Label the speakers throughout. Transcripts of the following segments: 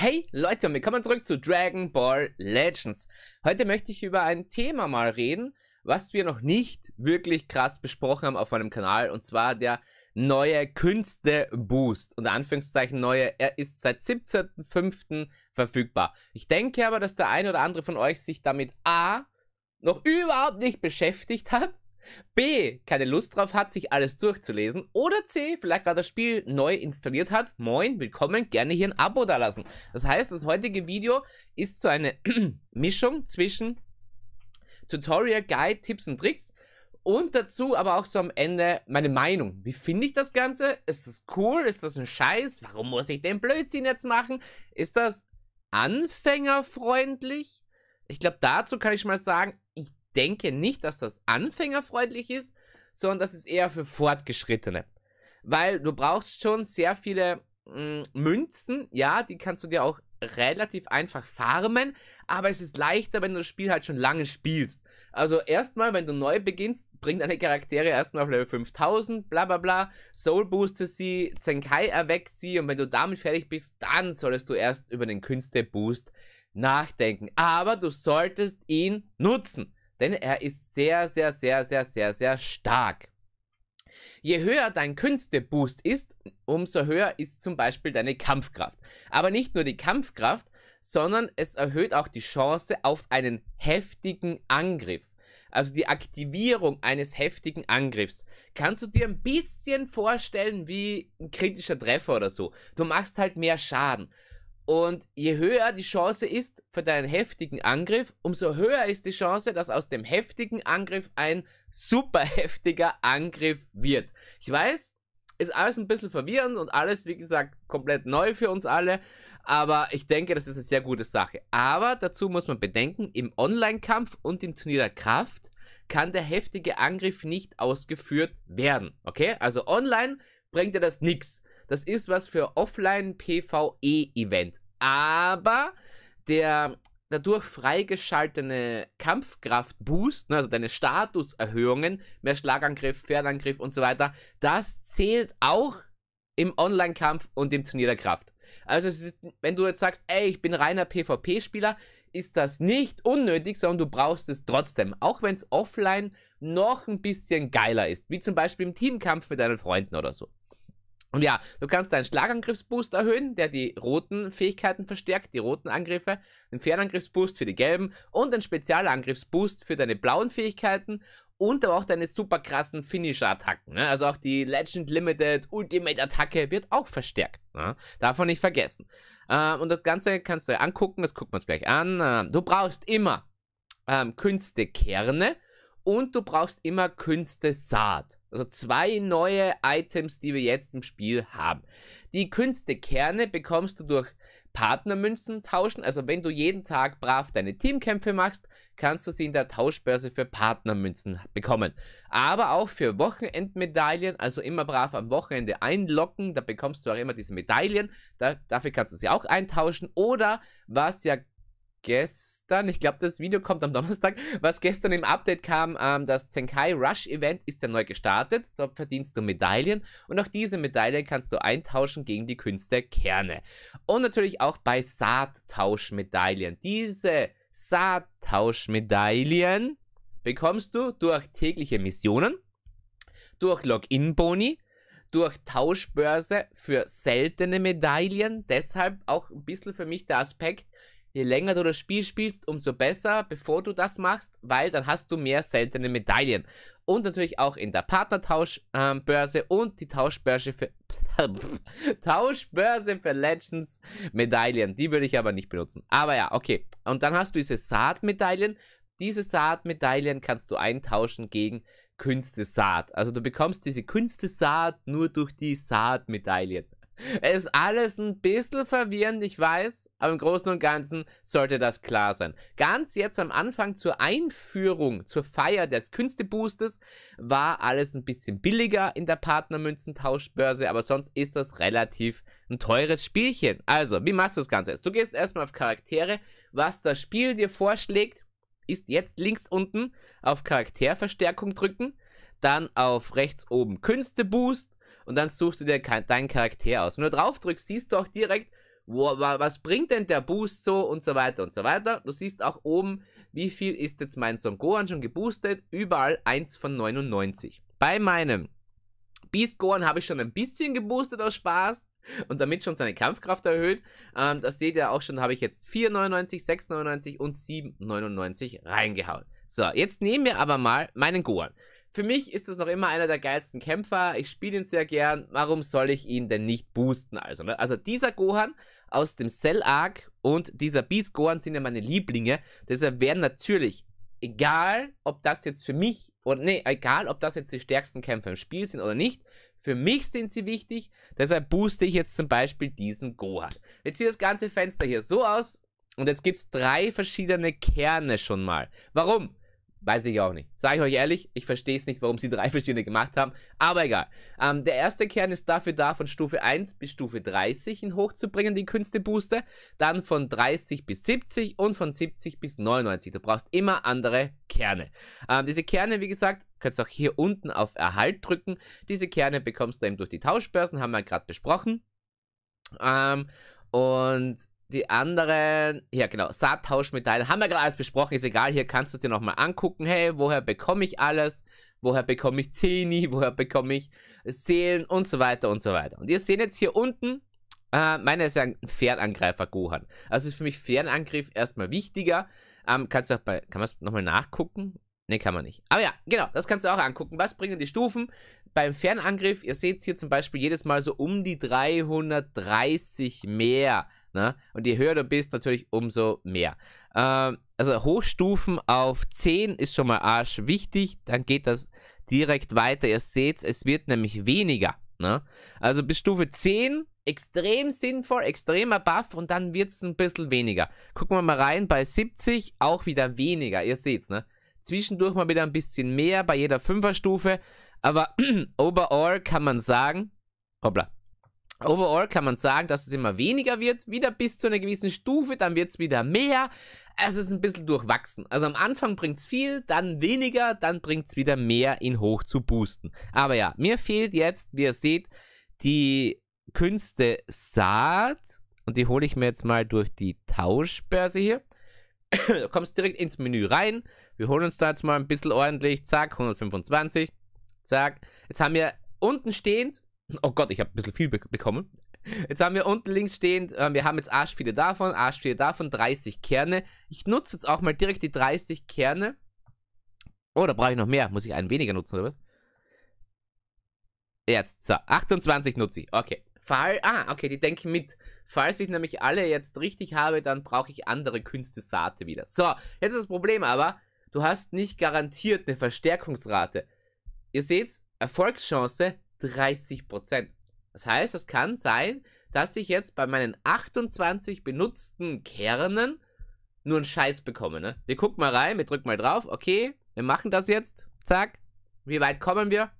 Speaker 1: Hey Leute und willkommen zurück zu Dragon Ball Legends. Heute möchte ich über ein Thema mal reden, was wir noch nicht wirklich krass besprochen haben auf meinem Kanal und zwar der neue Künste-Boost. Unter Anführungszeichen neue, er ist seit 17.05. verfügbar. Ich denke aber, dass der ein oder andere von euch sich damit A noch überhaupt nicht beschäftigt hat B. Keine Lust drauf hat, sich alles durchzulesen. Oder C. Vielleicht gerade das Spiel neu installiert hat. Moin, willkommen, gerne hier ein Abo dalassen. Das heißt, das heutige Video ist so eine Mischung zwischen Tutorial, Guide, Tipps und Tricks und dazu aber auch so am Ende meine Meinung. Wie finde ich das Ganze? Ist das cool? Ist das ein Scheiß? Warum muss ich den Blödsinn jetzt machen? Ist das anfängerfreundlich? Ich glaube, dazu kann ich schon mal sagen, ich denke nicht, dass das anfängerfreundlich ist, sondern das ist eher für Fortgeschrittene. Weil du brauchst schon sehr viele mh, hm, Münzen, ja, die kannst du dir auch relativ einfach farmen, aber es ist leichter, wenn du das Spiel halt schon lange spielst. Also erstmal, wenn du neu beginnst, bring deine Charaktere erstmal auf Level 5000, bla bla bla, Soul booste sie, Zenkai erweckt sie und wenn du damit fertig bist, dann solltest du erst über den Künsteboost nachdenken. Aber du solltest ihn nutzen. Denn er ist sehr, sehr, sehr, sehr, sehr, sehr stark. Je höher dein Künsteboost ist, umso höher ist zum Beispiel deine Kampfkraft. Aber nicht nur die Kampfkraft, sondern es erhöht auch die Chance auf einen heftigen Angriff. Also die Aktivierung eines heftigen Angriffs. Kannst du dir ein bisschen vorstellen wie ein kritischer Treffer oder so? Du machst halt mehr Schaden. Und je höher die Chance ist für deinen heftigen Angriff, umso höher ist die Chance, dass aus dem heftigen Angriff ein super heftiger Angriff wird. Ich weiß, ist alles ein bisschen verwirrend und alles, wie gesagt, komplett neu für uns alle. Aber ich denke, das ist eine sehr gute Sache. Aber dazu muss man bedenken, im Online-Kampf und im Turnier der Kraft kann der heftige Angriff nicht ausgeführt werden. Okay? Also online bringt dir das nichts. Das ist was für Offline-PvE-Event. Aber der dadurch freigeschaltene Kampfkraft-Boost, ne, also deine Statuserhöhungen, mehr Schlagangriff, Fernangriff und so weiter, das zählt auch im Online-Kampf und im Turnier der Kraft. Also ist, wenn du jetzt sagst, ey, ich bin reiner PvP-Spieler, ist das nicht unnötig, sondern du brauchst es trotzdem, auch wenn es offline noch ein bisschen geiler ist, wie zum Beispiel im Teamkampf mit deinen Freunden oder so. Und ja, du kannst deinen Schlagangriffsboost erhöhen, der die roten Fähigkeiten verstärkt, die roten Angriffe, den Fernangriffsboost für die gelben und den Spezialangriffsboost für deine blauen Fähigkeiten und aber auch deine super krassen Finisher-Attacken. Ne? Also auch die Legend Limited Ultimate-Attacke wird auch verstärkt. Ne? Davon nicht vergessen. Äh, und das Ganze kannst du angucken, das gucken wir uns gleich an. Äh, du brauchst immer ähm, Künstekerne und du brauchst immer Künste Saat. Also zwei neue Items, die wir jetzt im Spiel haben. Die Künstekerne bekommst du durch Partnermünzen tauschen. Also wenn du jeden Tag brav deine Teamkämpfe machst, kannst du sie in der Tauschbörse für Partnermünzen bekommen. Aber auch für Wochenendmedaillen, also immer brav am Wochenende einlocken, da bekommst du auch immer diese Medaillen. Da, dafür kannst du sie auch eintauschen. Oder was ja gestern, ich glaube, das Video kommt am Donnerstag, was gestern im Update kam, ähm, das Zenkai Rush Event ist ja neu gestartet. Dort verdienst du Medaillen und auch diese Medaillen kannst du eintauschen gegen die Künste Kerne. Und natürlich auch bei Saattauschmedaillen. Diese Saattauschmedaillen bekommst du durch tägliche Missionen, durch Login-Boni, durch Tauschbörse für seltene Medaillen. Deshalb auch ein bisschen für mich der Aspekt, je länger du das Spiel spielst, umso besser, bevor du das machst, weil dann hast du mehr seltene Medaillen. Und natürlich auch in der Partnertauschbörse ähm, äh, und die Tauschbörse für Tauschbörse für Legends Medaillen. Die würde ich aber nicht benutzen. Aber ja, okay. Und dann hast du diese Saatmedaillen. Diese Saatmedaillen kannst du eintauschen gegen Künstesaat. Also du bekommst diese Künstesaat nur durch die Saatmedaillen. Es ist alles ein bisschen verwirrend, ich weiß, aber im Großen und Ganzen sollte das klar sein. Ganz jetzt am Anfang zur Einführung, zur Feier des Künsteboostes, war alles ein bisschen billiger in der Partnermünzentauschbörse, aber sonst ist das relativ ein teures Spielchen. Also, wie machst du das Ganze jetzt? Du gehst erstmal auf Charaktere, was das Spiel dir vorschlägt, ist jetzt links unten auf Charakterverstärkung drücken, dann auf rechts oben Künsteboost, und dann suchst du dir deinen Charakter aus. Wenn du drauf drückst, siehst du auch direkt, wo, was bringt denn der Boost so und so weiter und so weiter. Du siehst auch oben, wie viel ist jetzt mein Son Gohan schon geboostet. Überall 1 von 99. Bei meinem Beast Gohan habe ich schon ein bisschen geboostet aus Spaß und damit schon seine Kampfkraft erhöht. Ähm, das seht ihr auch schon, habe ich jetzt 4,99, 6,99 und 7,99 reingehauen. So, jetzt nehmen wir aber mal meinen Gohan. Für mich ist das noch immer einer der geilsten Kämpfer. Ich spiele ihn sehr gern. Warum soll ich ihn denn nicht boosten? Also, ne? also dieser Gohan aus dem Cell Arc und dieser Beast Gohan sind ja meine Lieblinge. Deshalb wären natürlich, egal ob das jetzt für mich oder nee, egal ob das jetzt die stärksten Kämpfer im Spiel sind oder nicht, für mich sind sie wichtig. Deshalb booste ich jetzt zum Beispiel diesen Gohan. Jetzt sieht das ganze Fenster hier so aus. Und jetzt gibt es drei verschiedene Kerne schon mal. Warum? Weiß ich auch nicht. Sage ich euch ehrlich, ich verstehe es nicht, warum sie drei verschiedene gemacht haben. Aber egal. Ähm, der erste Kern ist dafür da, von Stufe 1 bis Stufe 30 ihn hochzubringen, die Künstebooster. Dann von 30 bis 70 und von 70 bis 99. Du brauchst immer andere Kerne. Ähm, diese Kerne, wie gesagt, kannst auch hier unten auf Erhalt drücken. Diese Kerne bekommst du eben durch die Tauschbörsen, haben wir gerade besprochen. Ähm, und die anderen, ja genau, Saattauschmetall, haben wir gerade alles besprochen, ist egal, hier kannst du es dir nochmal angucken, hey, woher bekomme ich alles, woher bekomme ich Zeni, woher bekomme ich Seelen und so weiter und so weiter. Und ihr seht jetzt hier unten, äh, meine ist ja ein Fernangreifer Gohan. Also ist für mich Fernangriff erstmal wichtiger. Ähm, kannst du auch bei, kann man es nochmal nachgucken? Ne, kann man nicht. Aber ja, genau, das kannst du auch angucken. Was bringen die Stufen? Beim Fernangriff, ihr seht hier zum Beispiel jedes Mal so um die 330 mehr Ne? Und je höher du bist, natürlich umso mehr. Ähm, also Hochstufen auf 10 ist schon mal arsch wichtig. Dann geht das direkt weiter. Ihr seht es wird nämlich weniger. Ne? Also bis Stufe 10 extrem sinnvoll, extremer Buff und dann wird es ein bisschen weniger. Gucken wir mal rein, bei 70 auch wieder weniger. Ihr seht's, ne? Zwischendurch mal wieder ein bisschen mehr bei jeder 5er Stufe. Aber overall kann man sagen, hoppla, Overall kann man sagen, dass es immer weniger wird, wieder bis zu einer gewissen Stufe, dann wird es wieder mehr. Es ist ein bisschen durchwachsen. Also am Anfang bringt es viel, dann weniger, dann bringt es wieder mehr ihn hoch zu boosten. Aber ja, mir fehlt jetzt, wie ihr seht, die Künste Saat. Und die hole ich mir jetzt mal durch die Tauschbörse hier. du kommst direkt ins Menü rein. Wir holen uns da jetzt mal ein bisschen ordentlich. Zack, 125. Zack. Jetzt haben wir unten stehend Oh Gott, ich habe ein bisschen viel be bekommen. Jetzt haben wir unten links stehend, äh, wir haben jetzt arsch viele davon, arsch viele davon, 30 Kerne. Ich nutze jetzt auch mal direkt die 30 Kerne. Oh, da brauche ich noch mehr. Muss ich einen weniger nutzen, oder was? Jetzt, so, 28 nutze ich. Okay. Fall, ah, okay, die denken mit. Falls ich nämlich alle jetzt richtig habe, dann brauche ich andere Künste Saate wieder. So, jetzt ist das Problem aber, du hast nicht garantiert eine Verstärkungsrate. Ihr seht, Erfolgschance 30 Prozent. Das heißt, es kann sein, dass ich jetzt bei meinen 28 benutzten Kernen nur einen Scheiß bekomme. Ne? Wir gucken mal rein, wir drücken mal drauf. Okay, wir machen das jetzt. Zack. Wie weit kommen wir?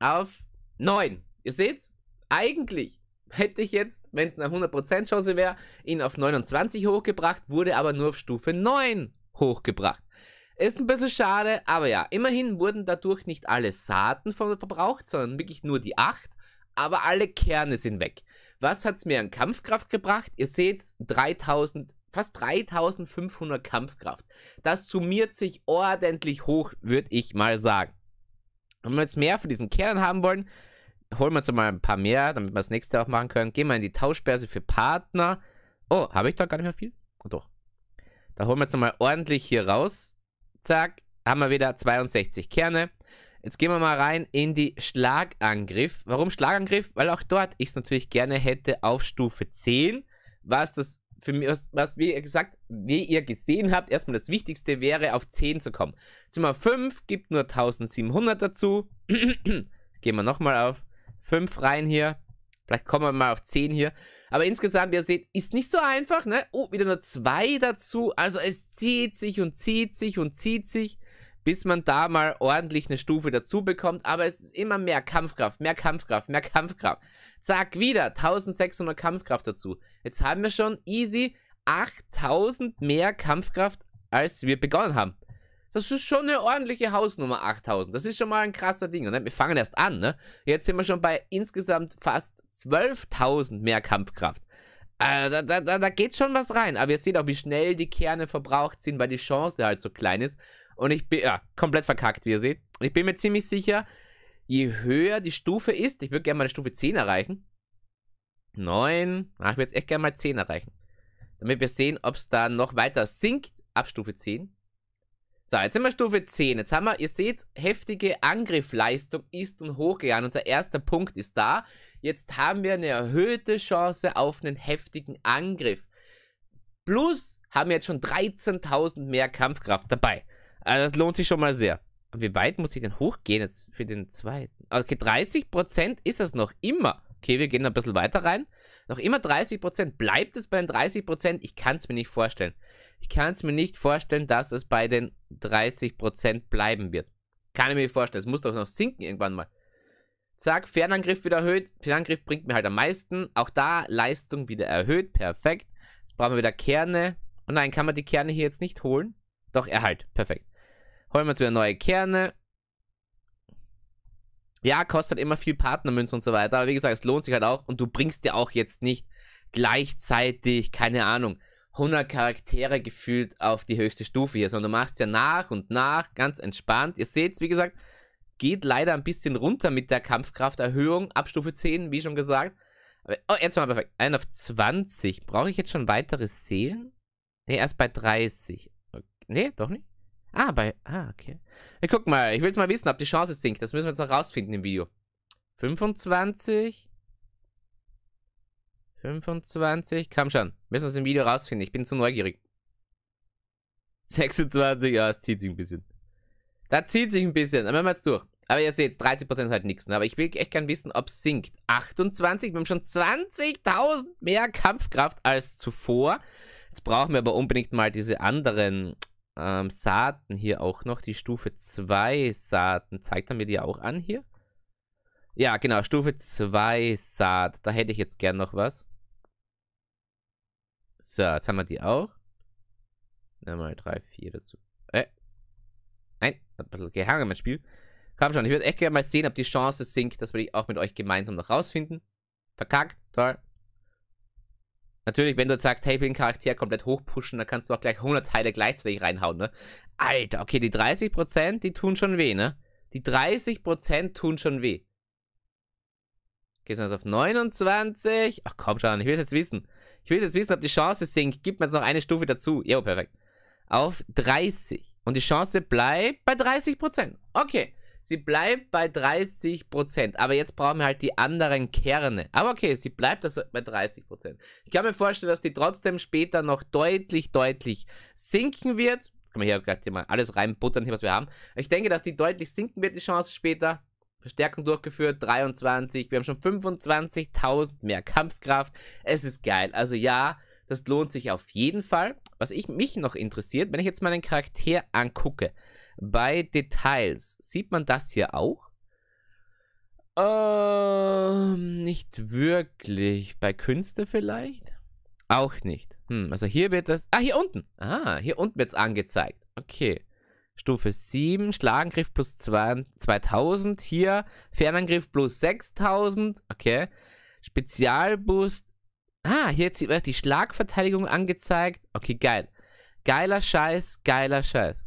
Speaker 1: Auf 9. Ihr seht's? Eigentlich hätte ich jetzt, wenn es eine 100% Chance wäre, ihn auf 29 hochgebracht, wurde aber nur auf Stufe 9 hochgebracht. Ist ein bisschen schade, aber ja, immerhin wurden dadurch nicht alle Saaten verbraucht, sondern wirklich nur die 8, aber alle Kerne sind weg. Was hat es mir an Kampfkraft gebracht? Ihr seht, 3000, fast 3500 Kampfkraft. Das summiert sich ordentlich hoch, würde ich mal sagen. Wenn wir jetzt mehr von diesen Kernen haben wollen, holen wir uns mal ein paar mehr, damit wir das nächste auch machen können. Gehen wir in die Tauschbörse für Partner. Oh, habe ich da gar nicht mehr viel? Oh, doch. Da holen wir jetzt mal ordentlich hier raus. Zack, haben wir wieder 62 Kerne. Jetzt gehen wir mal rein in die Schlagangriff. Warum Schlagangriff? Weil auch dort ich es natürlich gerne hätte auf Stufe 10. Was das für mich, was, was wie gesagt, wie ihr gesehen habt, erstmal das Wichtigste wäre, auf 10 zu kommen. Zimmer 5 gibt nur 1700 dazu. gehen wir nochmal auf 5 rein hier. Vielleicht kommen wir mal auf 10 hier. Aber insgesamt, ihr seht, ist nicht so einfach, ne? Oh, wieder nur 2 dazu. Also es zieht sich und zieht sich und zieht sich, bis man da mal ordentlich eine Stufe dazu bekommt. Aber es ist immer mehr Kampfkraft, mehr Kampfkraft, mehr Kampfkraft. Zack, wieder 1600 Kampfkraft dazu. Jetzt haben wir schon easy 8000 mehr Kampfkraft, als wir begonnen haben. Das ist schon eine ordentliche Hausnummer, 8000. Das ist schon mal ein krasser Ding. Und wir fangen erst an, ne? Jetzt sind wir schon bei insgesamt fast 12.000 mehr Kampfkraft. Äh, da, da, da geht schon was rein. Aber ihr seht auch, wie schnell die Kerne verbraucht sind, weil die Chance halt so klein ist. Und ich bin, ja, komplett verkackt, wie ihr seht. Und ich bin mir ziemlich sicher, je höher die Stufe ist, ich würde gerne mal eine Stufe 10 erreichen. 9, na, ah, ich würde jetzt echt gerne mal 10 erreichen. Damit wir sehen, ob es da noch weiter sinkt ab Stufe 10. So, jetzt sind wir Stufe 10. Jetzt haben wir, ihr seht, heftige Angriffleistung ist nun hochgegangen. Unser erster Punkt ist da. Jetzt haben wir eine erhöhte Chance auf einen heftigen Angriff. Plus haben wir jetzt schon 13.000 mehr Kampfkraft dabei. Also das lohnt sich schon mal sehr. Und wie weit muss ich denn hochgehen jetzt für den zweiten? Okay, 30% ist das noch immer. Okay, wir gehen ein bisschen weiter rein. Noch immer 30%. Bleibt es bei den 30%? Ich kann es mir nicht vorstellen. Ich kann es mir nicht vorstellen, dass es bei den 30% bleiben wird. Kann ich mir vorstellen. Es muss doch noch sinken irgendwann mal. Zack, Fernangriff wieder erhöht. Fernangriff bringt mir halt am meisten. Auch da Leistung wieder erhöht. Perfekt. Jetzt brauchen wir wieder Kerne. Und oh nein, kann man die Kerne hier jetzt nicht holen? Doch, erhalt. Perfekt. Holen wir uns wieder neue Kerne. Ja, kostet immer viel Partnermünzen und so weiter, aber wie gesagt, es lohnt sich halt auch und du bringst dir auch jetzt nicht gleichzeitig, keine Ahnung, 100 Charaktere gefühlt auf die höchste Stufe hier, sondern du machst ja nach und nach ganz entspannt. Ihr seht es, wie gesagt, geht leider ein bisschen runter mit der Kampfkrafterhöhung ab Stufe 10, wie schon gesagt. oh, jetzt mal perfekt. 1 auf 20. Brauche ich jetzt schon weitere Seelen? Ne, erst bei 30. Okay. Ne, doch nicht. Ah, bei. Ah, okay. Ja, guck mal, ich will jetzt mal wissen, ob die Chance sinkt. Das müssen wir jetzt noch rausfinden im Video. 25. 25. Komm schon. Müssen wir es im Video rausfinden. Ich bin zu neugierig. 26. Ja, es zieht sich ein bisschen. Da zieht sich ein bisschen. Dann machen wir jetzt durch. Aber ihr seht, 30% ist halt nichts. Ne? Aber ich will echt gern wissen, ob es sinkt. 28. Wir haben schon 20.000 mehr Kampfkraft als zuvor. Jetzt brauchen wir aber unbedingt mal diese anderen ähm, Saaten hier auch noch. Die Stufe 2 Saaten. Zeigt er mir die auch an hier? Ja, genau. Stufe 2 Saat. Da hätte ich jetzt gern noch was. So, jetzt haben wir die auch. Nochmal 3, 4 dazu. Äh. Nein, hat ein bisschen gehangen, mein Spiel. Komm schon, ich würde echt gerne mal sehen, ob die Chance sinkt, dass wir die auch mit euch gemeinsam noch rausfinden. Verkackt, toll. Natürlich, wenn du jetzt sagst, hey, ich will den Charakter komplett hochpushen, dann kannst du auch gleich 100 Teile gleichzeitig reinhauen, ne? Alter, okay, die 30%, die tun schon weh, ne? Die 30% tun schon weh. Gehst du jetzt auf 29? Ach komm schon, ich will es jetzt wissen. Ich will jetzt wissen, ob die Chance sinkt. Gib mir jetzt noch eine Stufe dazu. Jo, perfekt. Auf 30. Und die Chance bleibt bei 30%. Okay. Sie bleibt bei 30%. Aber jetzt brauchen wir halt die anderen Kerne. Aber okay, sie bleibt also bei 30%. Ich kann mir vorstellen, dass die trotzdem später noch deutlich, deutlich sinken wird. Kann man hier gleich mal alles reinbuttern, was wir haben. Ich denke, dass die deutlich sinken wird, die Chance später. Verstärkung durchgeführt, 23. Wir haben schon 25.000 mehr Kampfkraft. Es ist geil. Also ja, das lohnt sich auf jeden Fall. Was ich mich noch interessiert, wenn ich jetzt meinen Charakter angucke. Bei Details sieht man das hier auch? Ähm, nicht wirklich. Bei Künste vielleicht? Auch nicht. Hm, also hier wird das... Ah, hier unten. Ah, hier unten wird es angezeigt. Okay. Stufe 7, Schlagangriff plus 2000. Hier Fernangriff plus 6000. Okay. Spezialboost. Ah, hier wird die Schlagverteidigung angezeigt. Okay, geil. Geiler Scheiß, geiler Scheiß.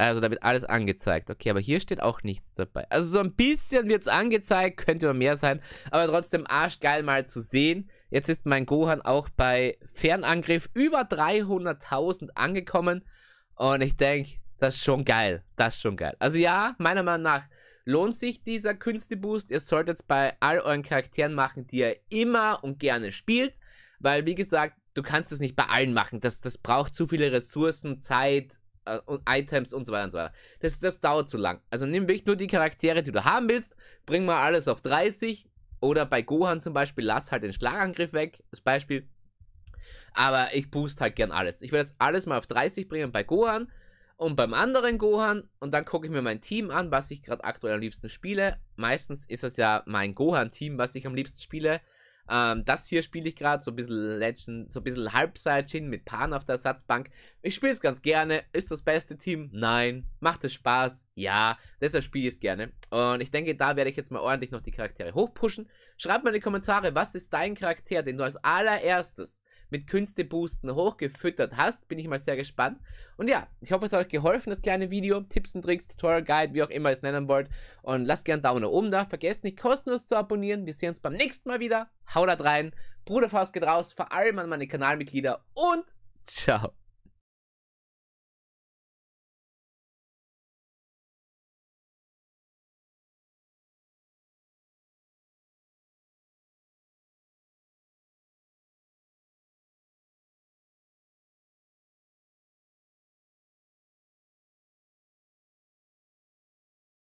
Speaker 1: Also da wird alles angezeigt. Okay, aber hier steht auch nichts dabei. Also so ein bisschen wird es angezeigt, könnte aber mehr sein. Aber trotzdem arschgeil mal zu sehen. Jetzt ist mein Gohan auch bei Fernangriff über 300.000 angekommen. Und ich denke, das ist schon geil. Das ist schon geil. Also ja, meiner Meinung nach lohnt sich dieser Künsteboost. Ihr solltet es bei all euren Charakteren machen, die ihr immer und gerne spielt. Weil, wie gesagt, du kannst es nicht bei allen machen. Das, das braucht zu viele Ressourcen, Zeit, äh, und Items und so weiter und so weiter. Das, das dauert zu lang. Also nimm wirklich nur die Charaktere, die du haben willst, bring mal alles auf 30 oder bei Gohan zum Beispiel, lass halt den Schlagangriff weg, das Beispiel. Aber ich boost halt gern alles. Ich will jetzt alles mal auf 30 bringen bei Gohan und beim anderen Gohan und dann gucke ich mir mein Team an, was ich gerade aktuell am liebsten spiele. Meistens ist es ja mein Gohan-Team, was ich am liebsten spiele. Ähm, das hier spiele ich gerade, so ein bisschen Legend, so ein bisschen halbside mit Pan auf der Ersatzbank. Ich spiele es ganz gerne. Ist das beste Team? Nein. Macht es Spaß? Ja. Deshalb spiele ich es gerne. Und ich denke, da werde ich jetzt mal ordentlich noch die Charaktere hochpushen. Schreib mal in die Kommentare, was ist dein Charakter, den du als allererstes mit Künsteboosten hochgefüttert hast. Bin ich mal sehr gespannt. Und ja, ich hoffe, es hat euch geholfen, das kleine Video. Tipps und Tricks, Tutorial Guide, wie auch immer ihr es nennen wollt. Und lasst gerne einen Daumen nach oben da. Vergesst nicht, kostenlos zu abonnieren. Wir sehen uns beim nächsten Mal wieder. Haut rein. Bruderfaust geht raus, vor allem an meine Kanalmitglieder und ciao.